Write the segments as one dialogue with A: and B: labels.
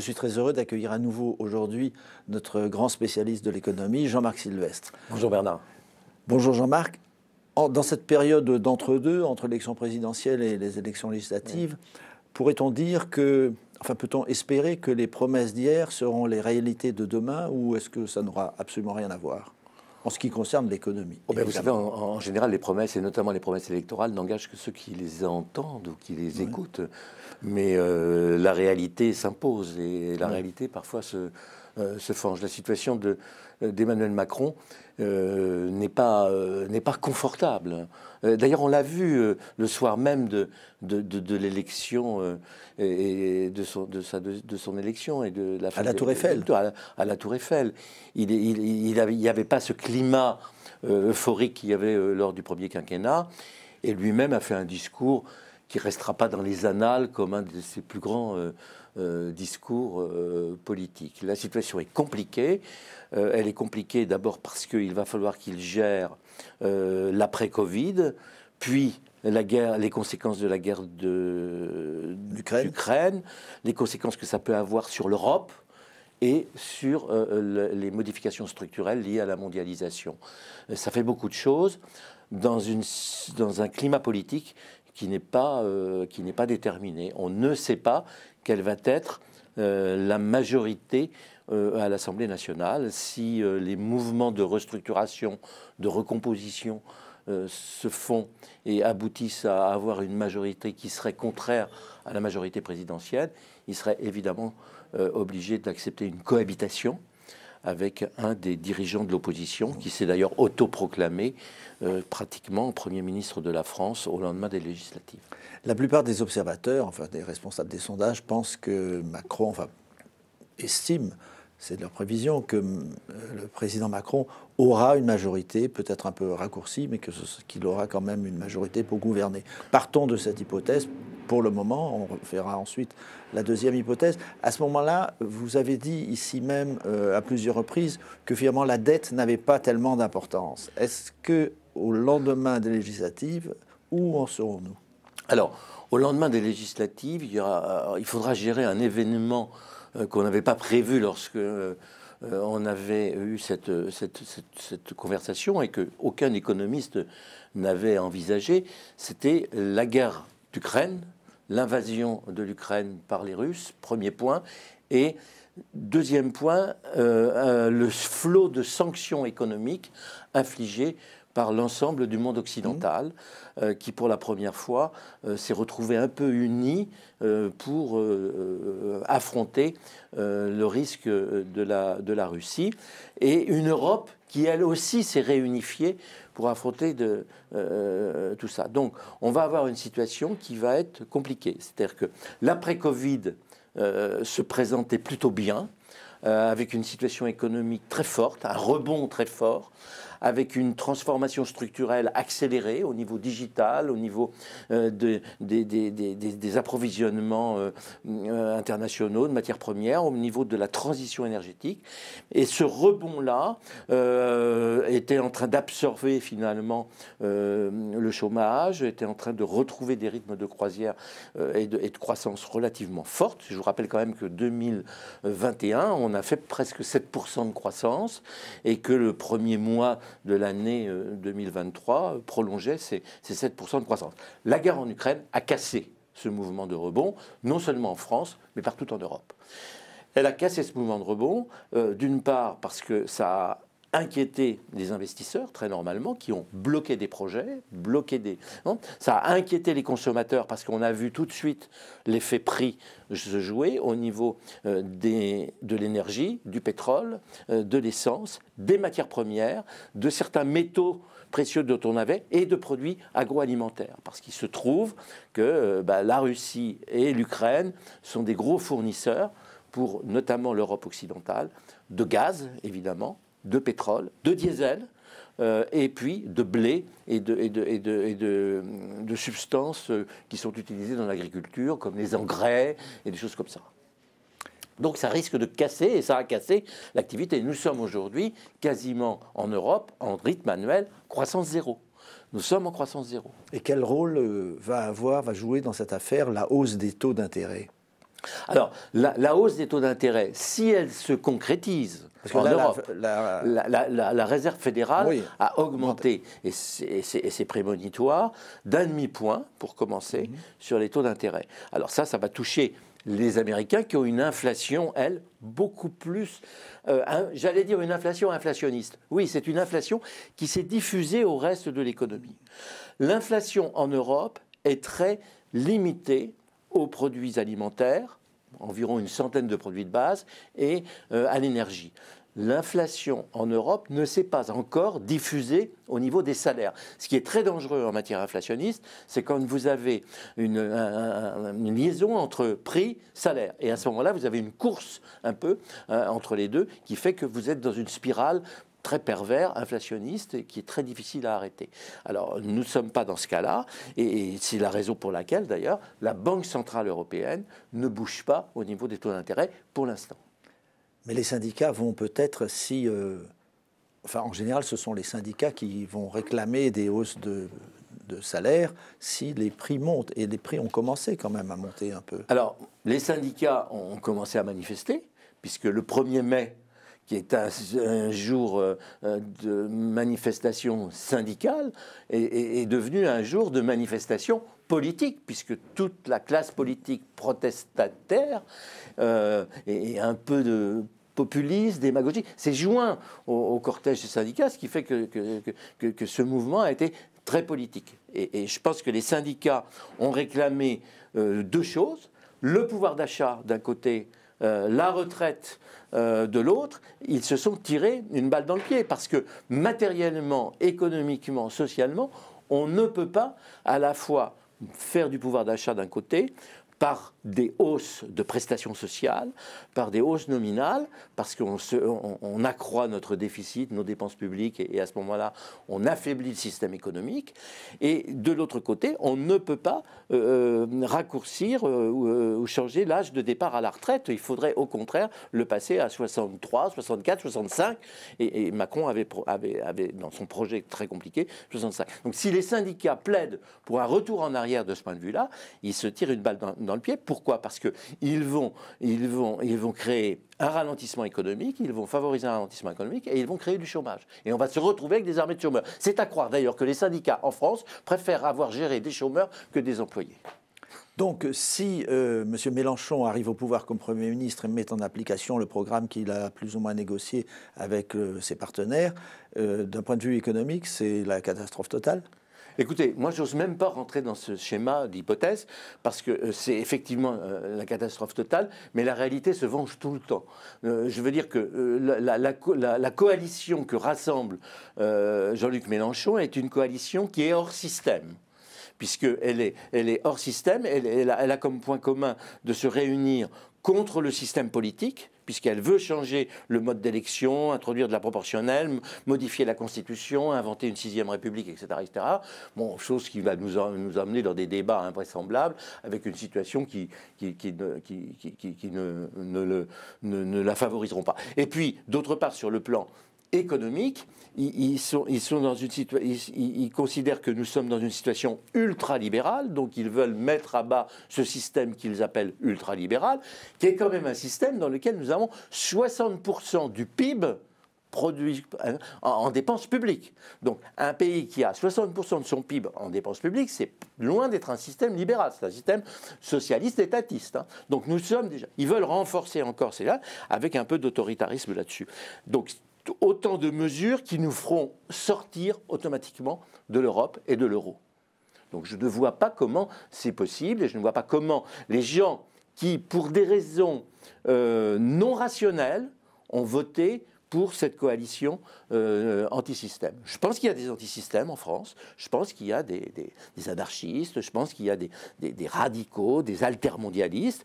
A: je suis très heureux d'accueillir à nouveau aujourd'hui notre grand spécialiste de l'économie, Jean-Marc Sylvestre. Bonjour Bernard. Bonjour Jean-Marc. Dans cette période d'entre-deux, entre, l'élection présidentielle et les élections législatives, pourrait-on dire que, enfin peut-on espérer que les promesses d'hier seront les réalités de demain ou est-ce que ça n'aura absolument rien à voir en ce qui concerne l'économie. Oh, ben, vous savez, en,
B: général, les promesses, et notamment les promesses électorales, n'engagent que ceux qui les entendent ou qui les écoutent. Mais euh, la réalité s'impose et la réalité, parfois, se, euh, se, fange. La situation de, euh, d'Emmanuel Macron euh, n'est pas, euh, n'est pas confortable. D'ailleurs, on l'a vu le soir même de, de, de, l'élection et, de, son, de, sa, de, son élection et de la à la Tour Eiffel. À la, Tour Eiffel, il n'y il, il avait, avait, pas ce climat euphorique qu'il y avait lors du premier quinquennat. Et lui-même a fait un discours qui restera pas dans les annales comme un de ses plus grands. Euh, discours euh, politique. La situation est compliquée. Euh, elle est compliquée d'abord parce qu'il va falloir qu'il gère l'après-Covid, puis la guerre, les conséquences de la guerre d'Ukraine, les conséquences que ça peut avoir sur l'Europe et sur les modifications structurelles liées à la mondialisation. Ça fait beaucoup de choses dans, une, dans un climat politique qui n'est pas, n'est pas, déterminé. On ne sait pas quelle va être euh, la majorité euh, à l'Assemblée nationale, si euh, les mouvements de restructuration, de recomposition se font et aboutissent à avoir une majorité qui serait contraire à la majorité présidentielle, il serait évidemment obligé d'accepter une cohabitation avec un des dirigeants de l'opposition, qui s'est d'ailleurs autoproclamé euh, pratiquement Premier ministre de la
A: France au lendemain des législatives. La plupart des observateurs, enfin des responsables des sondages, pensent que Macron, enfin, estime c'est de leur prévision, que euh, le président Macron aura une majorité, peut-être un peu raccourcie, mais qu'il aura quand même une majorité pour gouverner. Partons de cette hypothèse. Pour le moment, on fera ensuite la deuxième hypothèse. À ce moment-là, vous avez dit ici même euh, à plusieurs reprises que finalement la dette n'avait pas tellement d'importance. Est-ce que au lendemain des législatives, où en serons-nous Alors, au lendemain des
B: législatives, il, euh, faudra gérer un événement euh, qu'on n'avait pas prévu lorsque euh, on avait eu cette, conversation et qu'aucun économiste n'avait envisagé, c'était la guerre d'Ukraine, l'invasion de l'Ukraine par les Russes, premier point, et deuxième point, euh, le flot de sanctions économiques infligées par l'ensemble du monde occidental, mmh. euh, qui pour la première fois euh, s'est retrouvé un peu uni euh, pour affronter le risque de la, de la Russie, et une Europe qui elle aussi s'est réunifiée pour affronter de, tout ça. Donc on va avoir une situation qui va être compliquée. C'est-à-dire que l'après-Covid se présentait plutôt bien, avec une situation économique très forte, un rebond très fort, avec une transformation structurelle accélérée au niveau digital, au niveau euh, des, des, approvisionnements euh, euh, internationaux de matières premières, au niveau de la transition énergétique. Et ce rebond-là était en train d'absorber finalement le chômage, était en train de retrouver des rythmes de croisière et de, croissance relativement forte. Je vous rappelle quand même que 2021, on a fait presque 7% de croissance et que le premier mois de l'année 2023 prolongeait ces, 7% de croissance. La guerre en Ukraine a cassé ce mouvement de rebond, non seulement en France, mais partout en Europe. Elle a cassé ce mouvement de rebond, euh, d'une part parce que ça a inquiété les investisseurs, très normalement, qui ont bloqué des projets, bloqué des... Hein. ça a inquiété les consommateurs parce qu'on a vu tout de suite l'effet prix se jouer au niveau euh, des, de l'énergie, du pétrole, euh, de l'essence, des matières premières, de certains métaux précieux dont on avait et de produits agroalimentaires. Parce qu'il se trouve que euh, bah, la Russie et l'Ukraine sont des gros fournisseurs pour notamment l'Europe occidentale, de gaz évidemment, de pétrole, de diesel, euh, et puis de blé et de, substances euh, qui sont utilisées dans l'agriculture, comme les engrais et des choses comme ça. Donc ça risque de casser, et ça a cassé l'activité. Nous sommes aujourd'hui quasiment en Europe en rythme annuel croissance zéro. Nous sommes en croissance zéro.
A: Et quel rôle euh, va avoir, va jouer dans cette affaire la hausse des taux d'intérêt alors,
B: la, hausse des taux d'intérêt, si elle se concrétise, parce en Europe, la, réserve fédérale a augmenté, et c'est prémonitoire, d'un demi-point, pour commencer, mhm. sur les taux d'intérêt. Alors ça, ça va toucher les Américains qui ont une inflation, elle, beaucoup plus, euh, j'allais dire une inflation inflationniste. Oui, c'est une inflation qui s'est diffusée au reste de l'économie. L'inflation en Europe est très limitée aux produits alimentaires, environ une centaine de produits de base, et euh, à l'énergie. L'inflation en Europe ne s'est pas encore diffusée au niveau des salaires. Ce qui est très dangereux en matière inflationniste, c'est quand vous avez une, liaison entre prix-salaire. Et à ce moment-là, vous avez une course un peu euh, entre les deux qui fait que vous êtes dans une spirale très pervers, inflationniste, et qui est très difficile à arrêter. Alors, nous ne sommes pas dans ce cas-là, et, c'est la raison pour laquelle, d'ailleurs, la Banque Centrale Européenne ne bouge pas au niveau des taux d'intérêt
A: pour l'instant. Mais les syndicats vont peut-être, si... Euh, enfin, en général, ce sont les syndicats qui vont réclamer des hausses de, de salaire si les prix montent. Et les prix ont commencé quand même à monter un peu.
B: Alors, les syndicats ont commencé à manifester, puisque le 1er mai, qui est un, jour euh, euh, de manifestation syndicale, est, est, devenu un jour de manifestation politique, puisque toute la classe politique protestataire et, euh, un peu de populisme, démagogie, s'est joint au, cortège cortège syndical, ce qui fait que, que, ce mouvement a été très politique. Et, je pense que les syndicats ont réclamé deux choses, le pouvoir d'achat d'un côté euh, la retraite euh, de l'autre, ils se sont tirés une balle dans le pied parce que matériellement, économiquement, socialement, on ne peut pas à la fois faire du pouvoir d'achat d'un côté, par des hausses de prestations sociales, par des hausses nominales, parce qu'on accroît notre déficit, nos dépenses publiques, et, à ce moment-là, on affaiblit le système économique. Et de l'autre côté, on ne peut pas euh, euh, raccourcir euh, ou changer l'âge de départ à la retraite. Il faudrait au contraire le passer à 63, 64, 65. Et, Macron avait, avait, avait, dans son projet très compliqué, 65. Donc si les syndicats plaident pour un retour en arrière de ce point de vue-là, ils se tirent une balle dans dans le pied. Pourquoi Parce qu'ils vont, ils vont, ils vont créer un ralentissement économique, ils vont favoriser un ralentissement économique et ils vont créer du chômage. Et on va se retrouver avec des armées de chômeurs. C'est à croire d'ailleurs que les syndicats en France préfèrent avoir géré des chômeurs que des employés.
A: Donc, si euh, M. Mélenchon arrive au pouvoir comme Premier ministre et met en application le programme qu'il a plus ou moins négocié avec euh, ses partenaires, euh, d'un point de vue économique, c'est la catastrophe totale Écoutez, moi, j'ose même pas
B: rentrer dans ce schéma d'hypothèse parce que euh, c'est effectivement euh, la catastrophe totale, mais la réalité se venge tout le temps. Euh, je veux dire que la, coalition que rassemble Jean-Luc Mélenchon est une coalition qui est hors système puisqu'elle est, elle est hors système, elle, a, comme point commun de se réunir contre le système politique, puisqu'elle veut changer le mode d'élection, introduire de la proportionnelle, modifier la Constitution, inventer une sixième République, etc., etc. Bon, chose qui va nous, amener dans des débats invraisemblables, avec une situation qui, ne, ne, la favoriseront pas. Et puis, d'autre part, sur le plan économique. Ils, sont, ils, sont dans une situation, ils, considèrent que nous sommes dans une situation ultralibérale, donc ils veulent mettre à bas ce système qu'ils appellent ultralibéral, qui est quand même un système dans lequel nous avons 60% du PIB produit euh, en, dépenses publiques. Donc un pays qui a 60% de son PIB en dépenses publiques, c'est loin d'être un système libéral, c'est un système socialiste étatiste. Hein. Donc nous sommes déjà... Ils veulent renforcer encore cela avec un peu d'autoritarisme là-dessus. Donc autant de mesures qui nous feront sortir automatiquement de l'Europe et de l'euro. Donc je ne vois pas comment c'est possible et je ne vois pas comment les gens qui, pour des raisons euh, non rationnelles, ont voté pour cette coalition euh, anti-système. Je pense qu'il y a des anti-systèmes en France, je pense qu'il y a des, anarchistes, je pense qu'il y a des, des radicaux, des altermondialistes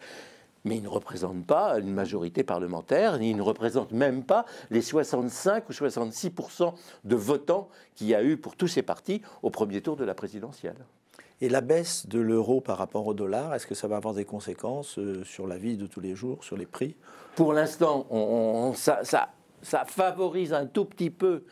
B: mais il ne représente pas une majorité parlementaire, ni il ne représente même pas les 65 ou 66 de votants qu'il y a eu pour tous ces partis au premier tour de la présidentielle.
A: Et la baisse de l'euro par rapport au dollar, est-ce que ça va avoir des conséquences euh, sur la vie de tous les jours, sur les prix Pour l'instant, ça, ça, ça, favorise un tout petit
B: peu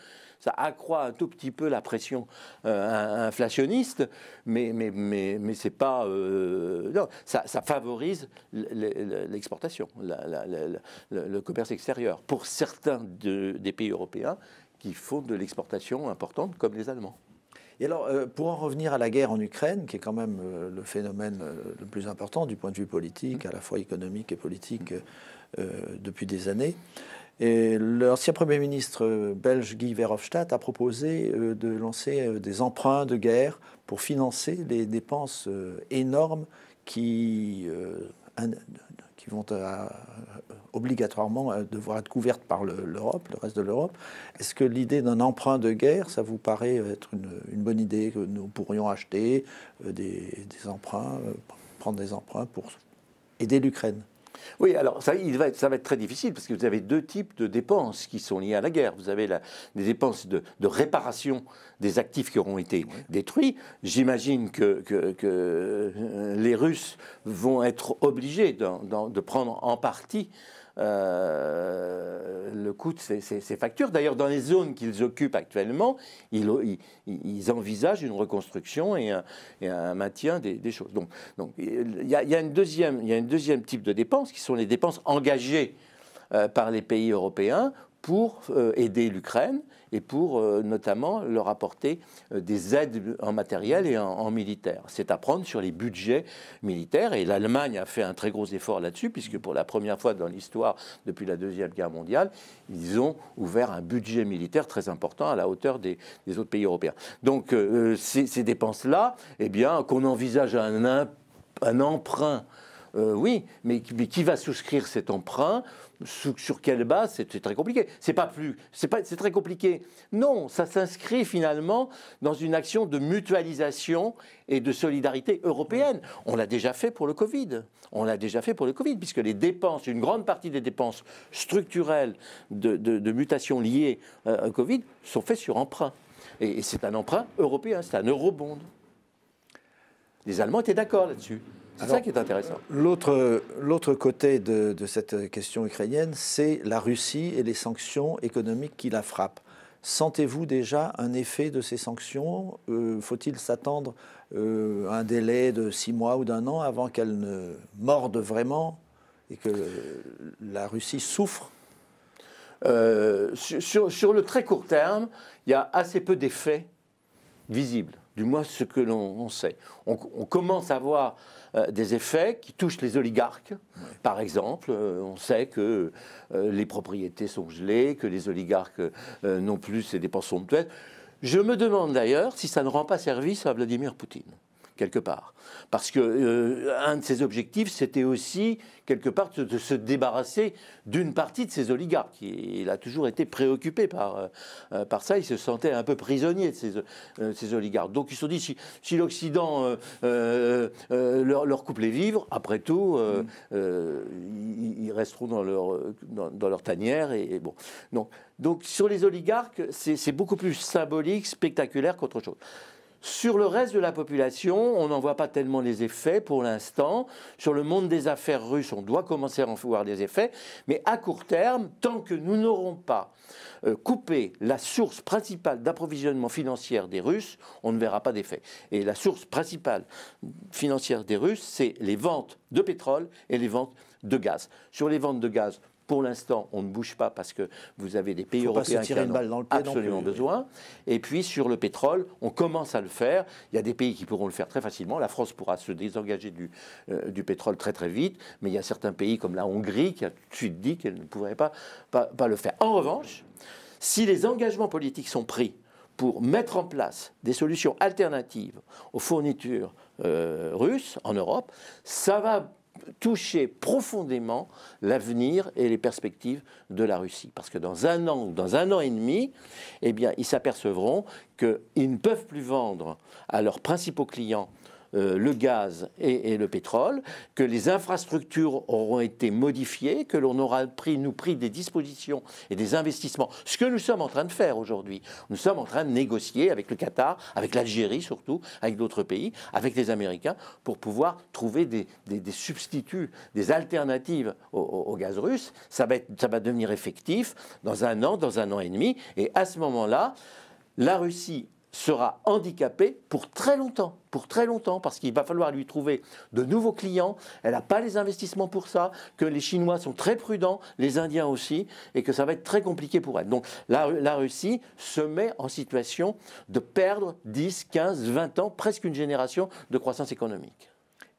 B: ça accroît un tout petit peu la pression euh, inflationniste, mais, mais, mais, mais c'est pas. Euh, ça, ça favorise l'exportation, le commerce extérieur, pour certains des pays européens
A: qui font de l'exportation importante, comme les Allemands. Et alors, euh, pour en revenir à la guerre en Ukraine, qui est quand même le phénomène le plus important du point de vue politique, à la fois économique et politique, depuis des années, l'ancien Premier ministre euh, belge Guy Verhofstadt a proposé euh, de lancer euh, des emprunts de guerre pour financer les dépenses énormes qui, vont obligatoirement devoir être couvertes par l'Europe, le, reste de l'Europe. Est-ce que l'idée d'un emprunt de guerre, ça vous paraît être une, bonne idée que nous pourrions acheter des emprunts, prendre des emprunts pour aider l'Ukraine
B: oui, alors ça, va être, très difficile parce que vous avez deux types de dépenses qui sont liées à la guerre. Vous avez les dépenses de, réparation des actifs qui auront été détruits. J'imagine que, euh, les Russes vont être obligés de prendre en partie euh, le coût de ces, factures. D'ailleurs, dans les zones qu'ils occupent actuellement, ils, envisagent une reconstruction et un, maintien des, choses. Donc, il, y a, une deuxième, un deuxième type de dépenses qui sont les dépenses engagées euh, par les pays européens pour euh, aider l'Ukraine et pour euh, notamment leur apporter euh, des aides en matériel et en, militaire. C'est à prendre sur les budgets militaires et l'Allemagne a fait un très gros effort là-dessus puisque pour la première fois dans l'histoire depuis la Deuxième Guerre mondiale, ils ont ouvert un budget militaire très important à la hauteur des, autres pays européens. Donc euh, ces, dépenses-là, eh bien, qu'on envisage un, un emprunt, oui, mais, mais qui va souscrire cet emprunt sur quelle base C'est très compliqué. C'est pas plus, c'est très compliqué. Non, ça s'inscrit finalement dans une action de mutualisation et de solidarité européenne. On l'a déjà fait pour le Covid. On l'a déjà fait pour le Covid, puisque les dépenses, une grande partie des dépenses structurelles de, mutations liées euh, au Covid sont faites sur emprunt. et c'est un emprunt européen, c'est un eurobond. Les Allemands étaient d'accord là-dessus. C'est ça qui est intéressant.
A: L'autre côté de, cette question ukrainienne, c'est la Russie et les sanctions économiques qui la frappent. Sentez-vous déjà un effet de ces sanctions euh, Faut-il s'attendre euh, à un délai de six mois ou d'un an avant qu'elles ne mordent vraiment et que la Russie souffre euh, sur, le très court
B: terme, il y a assez peu d'effets visibles, du moins ce que l'on sait. On, on, commence à voir euh, des effets qui touchent les oligarques. Par exemple, euh, on sait que euh, les propriétés sont gelées, que les oligarques n'ont plus ces dépenses somptuelles. Je me demande d'ailleurs si ça ne rend pas service à Vladimir Poutine quelque part. Parce que euh, un de ses objectifs, c'était aussi, quelque part, de, se débarrasser d'une partie de ces oligarques. Il, il a toujours été préoccupé par, euh, euh, par ça. Il se sentait un peu prisonnier de ces oligarques. Donc ils se sont dit, si, l'Occident leur, coupe les vivres, après tout, mm. ils, resteront dans leur, dans, leur tanière. bon. Donc, donc sur les oligarques, c'est beaucoup plus symbolique, spectaculaire qu'autre chose. Sur le reste de la population, on n'en voit pas tellement les effets pour l'instant. Sur le monde des affaires russes, on doit commencer à en voir des effets. Mais à court terme, tant que nous n'aurons pas euh, coupé la source principale d'approvisionnement financière des Russes, on ne verra pas d'effet. Et la source principale financière des Russes, c'est les ventes de pétrole et les ventes de gaz. Sur les ventes de gaz, pour l'instant, on ne bouge pas parce que vous avez des pays européens qui ont absolument besoin. Et puis sur le pétrole, on commence à le faire. Il y a des pays qui pourront le faire très facilement. La France pourra se désengager du, euh, du pétrole très très vite, mais il y a certains pays comme la Hongrie qui a tout de suite dit qu'elle ne pourrait pas, pas, le faire. En revanche, si les engagements politiques sont pris pour mettre en place des solutions alternatives aux fournitures euh, russes en Europe, ça va toucher profondément l'avenir et les perspectives de la Russie. Parce que dans un an ou dans un an et demi, eh bien, ils s'apercevront qu'ils ne peuvent plus vendre à leurs principaux clients euh, le gaz et, le pétrole, que les infrastructures auront été modifiées, que l'on aura pris, nous pris des dispositions et des investissements. Ce que nous sommes en train de faire aujourd'hui, nous sommes en train de négocier avec le Qatar, avec l'Algérie surtout, avec d'autres pays, avec les Américains, pour pouvoir trouver des, substituts, des alternatives au, gaz russe. Ça va, ça va devenir effectif dans un an, dans un an et demi. Et à ce moment-là, la Russie sera handicapée pour très longtemps, pour très longtemps, parce qu'il va falloir lui trouver de nouveaux clients. Elle n'a pas les investissements pour ça, que les Chinois sont très prudents, les Indiens aussi, et que ça va être très compliqué pour elle. Donc la, Russie se met en situation de perdre 10, 15, 20 ans, presque une génération
A: de croissance économique.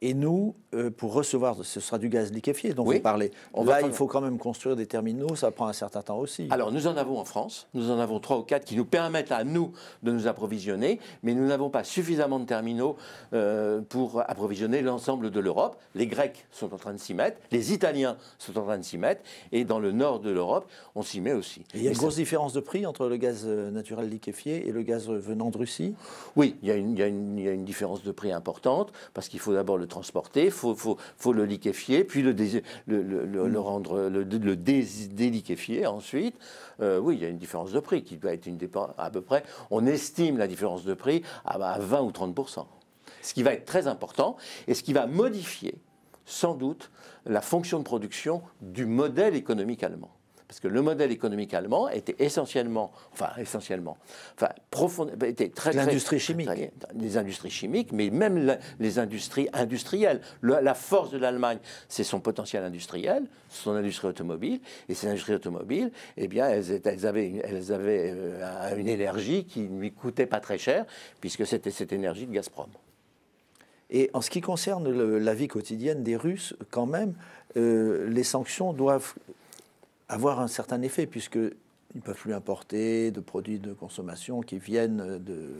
A: Et nous, euh, pour recevoir, ce sera du gaz liquéfié dont vous parlez. On il faut quand même construire des terminaux, ça prend un certain temps aussi. Alors, nous en avons en France,
B: nous en avons trois ou quatre qui nous permettent à nous de nous approvisionner, mais nous n'avons pas suffisamment de terminaux euh, pour approvisionner l'ensemble de l'Europe. Les Grecs sont en train de s'y mettre, les Italiens sont en train de s'y mettre, et dans le
A: nord de l'Europe, on s'y met aussi. il y a une grosse différence de prix entre le gaz euh, naturel liquéfié et le gaz venant de Russie Oui, il y il y a une différence de prix
B: importante, parce qu'il faut d'abord le transporter, il faut, le liquéfier, puis le, le, mm. rendre, le, déliquéfier ensuite. Euh, oui, il y a une différence de prix qui doit être une à peu près. On estime la différence de prix à 20 ou 30 ce qui va être très important et ce qui va modifier sans doute la fonction de production du modèle économique allemand parce que le modèle économique allemand était essentiellement, enfin essentiellement, enfin profond, était très l'industrie chimique, les industries chimiques, mais même les industries industrielles. la force de l'Allemagne, c'est son potentiel industriel, son industrie automobile, et ces industries automobiles, eh bien, elles, avaient, une, elles avaient euh,
A: une énergie qui ne lui coûtait pas très cher, puisque c'était cette énergie de Gazprom. Et en ce qui concerne la vie quotidienne des Russes, quand même, euh, les sanctions doivent avoir un certain effet, puisque ils ne peuvent plus importer de produits de consommation qui viennent de,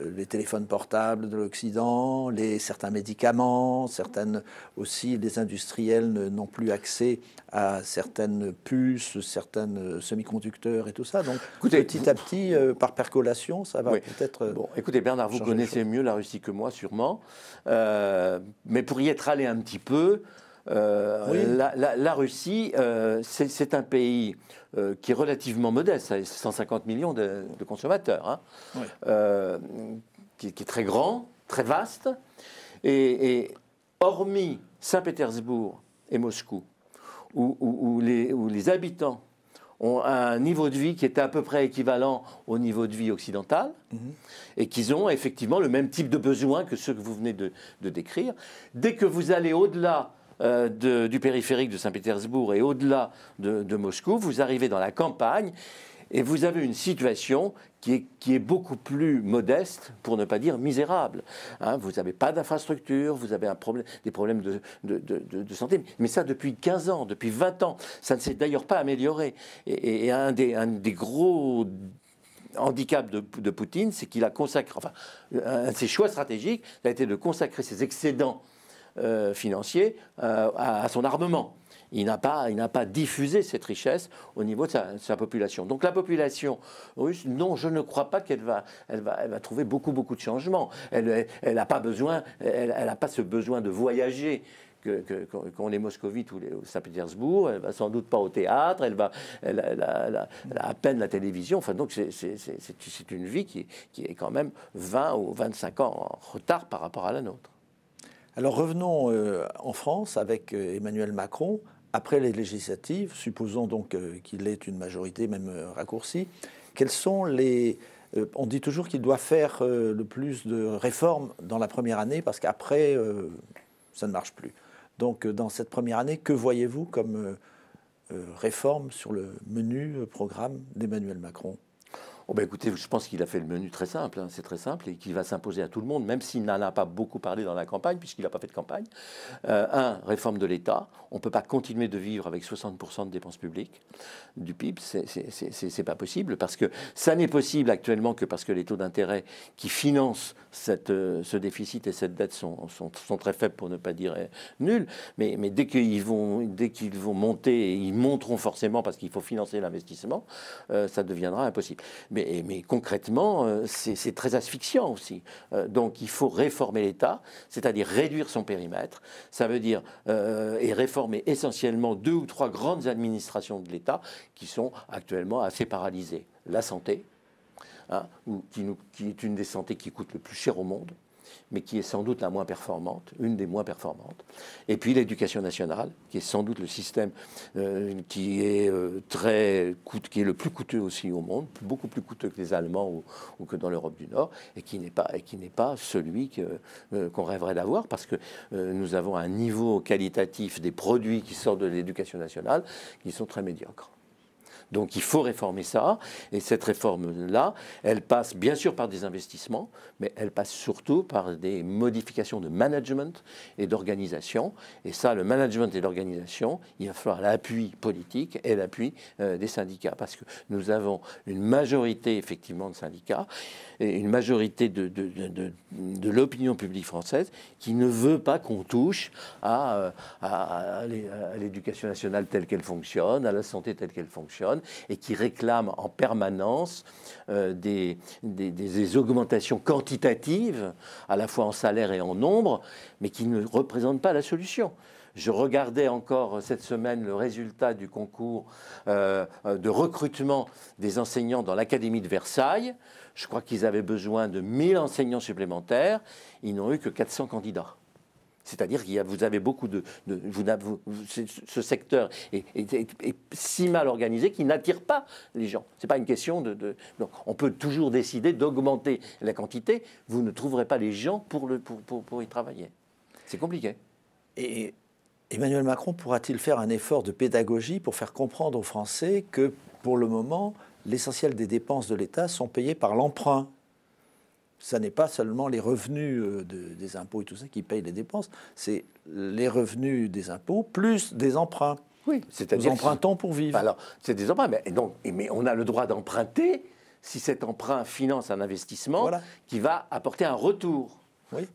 A: euh, les téléphones portables de l'Occident, les certains médicaments, certaines aussi les industriels n'ont plus accès à certaines puces, certains euh, semi-conducteurs et tout ça. Donc petit à petit, euh, par percolation, ça va peut-être. bon, écoutez
B: Bernard, vous connaissez mieux la Russie que moi sûrement, mais pour y être allé un petit peu. Euh, la, Russie, euh, c'est un pays euh, qui est relativement modeste, 150 hein, millions de, consommateurs, hein. qui, est très grand, très vaste. Et, hormis Saint-Pétersbourg et Moscou, où, les, habitants ont un niveau de vie qui est à peu près équivalent au niveau de vie occidental mm-hmm. et qu'ils ont effectivement le même type de besoins que ceux que vous venez de décrire. Dès que vous allez au-delà euh, du périphérique de Saint-Pétersbourg et au-delà de, Moscou, vous arrivez dans la campagne et vous avez une situation qui est, beaucoup plus modeste, pour ne pas dire misérable. Hein. vous n'avez pas d'infrastructure, vous avez des problèmes de, santé. Mais ça, depuis 15 ans, depuis 20 ans, ça ne s'est d'ailleurs pas amélioré. Et, un, des, un, des, gros handicaps de, Poutine, c'est qu'il a consacré, enfin, un de ses choix stratégiques, ça a été de consacrer ses excédents euh, financier euh, à, son armement. Il n'a pas, pas diffusé cette richesse au niveau de sa, population. Donc la population russe, non, je ne crois pas qu'elle va, elle va, elle va trouver beaucoup, beaucoup de changements. Elle n'a pas besoin, elle, elle pas ce besoin de voyager quand les moscovites ou Saint-Pétersbourg, elle va sans doute pas au théâtre, elle va a à peine la télévision. Enfin, donc c'est une vie qui, qui est quand même 20 ou 25 ans en retard
A: par rapport à la nôtre. Alors revenons euh, en France avec euh, Emmanuel Macron. Après les législatives, supposons donc euh, qu'il ait une majorité même raccourcie, quels sont les... on dit toujours qu'il doit faire le plus de réformes dans la première année parce qu'après, ça ne marche plus. Donc dans cette première année, que voyez-vous comme réforme sur le menu programme d'Emmanuel Macron
B: Oh, bah, écoutez, je pense qu'il a fait le menu très simple, hein. c'est très simple, et qu'il va s'imposer à tout le monde, même s'il n'en a pas beaucoup parlé dans la campagne, puisqu'il n'a pas fait de campagne. Euh, un, réforme de l'État. On ne peut pas continuer de vivre avec 60% de dépenses publiques du PIB, c'est pas possible, parce que ça n'est possible actuellement que parce que les taux d'intérêt qui financent euh, ce déficit et cette dette sont, très faibles, pour ne pas dire euh, nuls. Mais, dès qu'ils vont, monter, et ils monteront forcément parce qu'il faut financer l'investissement, ça deviendra impossible mais, concrètement, euh, c'est très asphyxiant aussi. Euh, donc il faut réformer l'État, c'est-à-dire réduire son périmètre. Ça veut dire euh, et réformer essentiellement deux ou trois grandes administrations de l'État qui sont actuellement assez paralysées. La santé, hein, qui, qui est une des santé qui coûte le plus cher au monde mais qui est sans doute la moins performante, une des moins performantes. Et puis l'éducation nationale, qui est sans doute le système euh, qui est euh, très qui est le plus coûteux aussi au monde, beaucoup plus coûteux que les Allemands ou, que dans l'Europe du Nord, et qui n'est pas pas celui euh, qu'on rêverait d'avoir, parce que nous avons un niveau qualitatif des produits qui sortent de l'éducation nationale qui sont très médiocres. Donc il faut réformer ça. Et cette réforme-là, elle passe bien sûr par des investissements, mais elle passe surtout par des modifications de management et d'organisation. Et ça, le management et l'organisation, il va falloir l'appui politique et l'appui euh, des syndicats. Parce que nous avons une majorité, effectivement, de syndicats et une majorité de, de, l'opinion publique française qui ne veut pas qu'on touche euh, à l'éducation nationale telle qu'elle fonctionne, à la santé telle qu'elle fonctionne et qui réclament en permanence euh, des, augmentations quantitatives, à la fois en salaire et en nombre, mais qui ne représentent pas la solution. Je regardais encore euh, cette semaine le résultat du concours euh, de recrutement des enseignants dans l'Académie de Versailles. Je crois qu'ils avaient besoin de 1000 enseignants supplémentaires. Ils n'ont eu que 400 candidats. C'est-à-dire que vous avez beaucoup de. ce secteur est, si mal organisé qu'il n'attire pas les gens. Ce n'est pas une question de. on peut toujours décider d'augmenter la quantité. Vous ne trouverez pas les gens pour, le,
A: pour y travailler. C'est compliqué. Et Emmanuel Macron pourra-t-il faire un effort de pédagogie pour faire comprendre aux Français que, pour le moment, l'essentiel des dépenses de l'État sont payées par l'emprunt ça n'est pas seulement les revenus euh, des impôts et tout ça qui payent les dépenses, c'est les revenus des impôts plus des emprunts. Oui, c'est-à-dire. Nous empruntons pour vivre. Bah alors, c'est des emprunts, mais, donc, on a le droit d'emprunter
B: si cet emprunt finance un investissement qui va apporter un retour.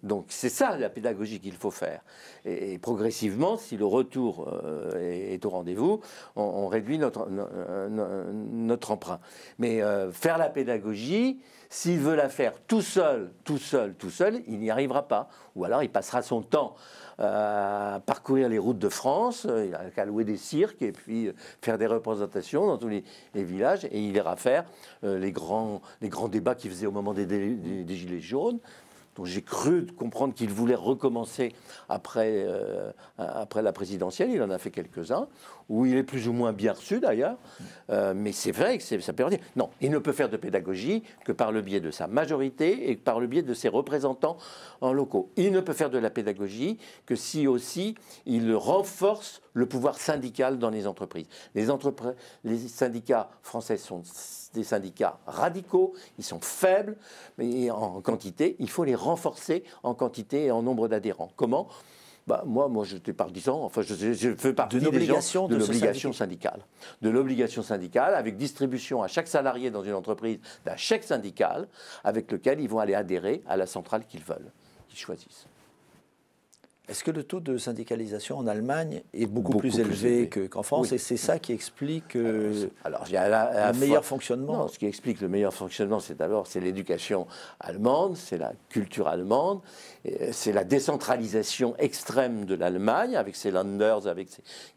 B: Donc c'est ça la pédagogie qu'il faut faire. Et, progressivement, si le retour euh, est, au rendez-vous, on, réduit notre, notre, emprunt. Mais euh, faire la pédagogie, s'il veut la faire tout seul, tout seul, tout seul, il n'y arrivera pas. Ou alors il passera son temps euh, à parcourir les routes de France, à louer des cirques et puis faire des représentations dans tous les, villages et il ira faire les, grands, les grands débats qu'il faisait au moment des Gilets jaunes dont j'ai cru comprendre qu'il voulait recommencer après, euh, après la présidentielle. Il en a fait quelques-uns, où il est plus ou moins bien reçu d'ailleurs. Euh, mais c'est vrai que ça peut dire. Non, il ne peut faire de pédagogie que par le biais de sa majorité et par le biais de ses représentants en locaux. Il ne peut faire de la pédagogie que si aussi il renforce le pouvoir syndical dans les entreprises. Les, syndicats français sont des syndicats radicaux, ils sont faibles mais en quantité, il faut les renforcer en quantité et en nombre d'adhérents. Comment bah, moi, moi, j'étais partisan, enfin, je, veux fais partie de l'obligation de l'obligation syndicale. De l'obligation syndicale, avec distribution à chaque salarié dans une entreprise d'un chèque syndical, avec lequel ils vont aller adhérer à la centrale qu'ils veulent, qu'ils choisissent.
A: Est-ce que le taux de syndicalisation en Allemagne est beaucoup, plus, élevé, qu'en France Et c'est ça qui explique euh, alors, il y a un meilleur fonctionnement Ce
B: qui explique le meilleur fonctionnement, c'est d'abord c'est l'éducation allemande, c'est la culture allemande, c'est la décentralisation extrême de l'Allemagne, avec ses Landers, avec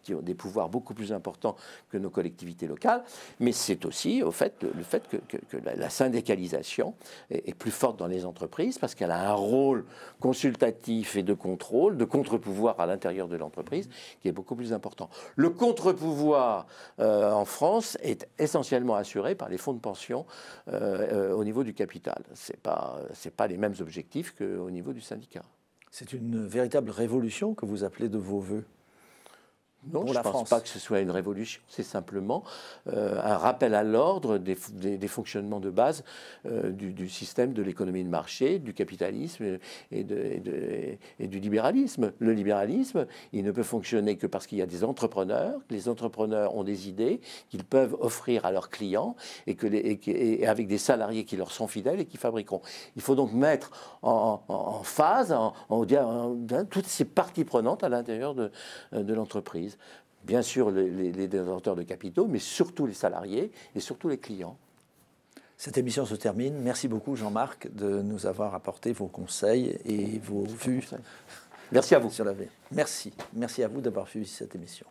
B: qui ont des pouvoirs beaucoup plus importants que nos collectivités locales. Mais c'est aussi au fait, le, fait que, la syndicalisation est, plus forte dans les entreprises parce qu'elle a un rôle consultatif et de contrôle, le contre-pouvoir à l'intérieur de l'entreprise qui est beaucoup plus important. Le contre-pouvoir euh, en France est essentiellement assuré par les fonds de pension euh, euh, au niveau du capital. Ce n'est pas, pas les mêmes objectifs qu'au niveau du syndicat. C'est une véritable révolution que vous appelez de vos voeux. Non, je ne pense pas que ce soit une révolution. C'est simplement un rappel à l'ordre des, fonctionnements de base du, système de l'économie de marché, du capitalisme et, du libéralisme. Le libéralisme, il ne peut fonctionner que parce qu'il y a des entrepreneurs, les entrepreneurs ont des idées qu'ils peuvent offrir à leurs clients et, que avec des salariés qui leur sont fidèles et qui fabriqueront. Il faut donc mettre en, phase toutes ces parties prenantes à l'intérieur de l'entreprise bien
A: sûr les, détenteurs de capitaux, mais surtout les salariés et surtout les clients. Cette émission se termine. Merci beaucoup, Jean-Marc, de nous avoir apporté vos conseils et vos vues. Merci à vous. Sur Merci. Merci à vous d'avoir suivi cette émission.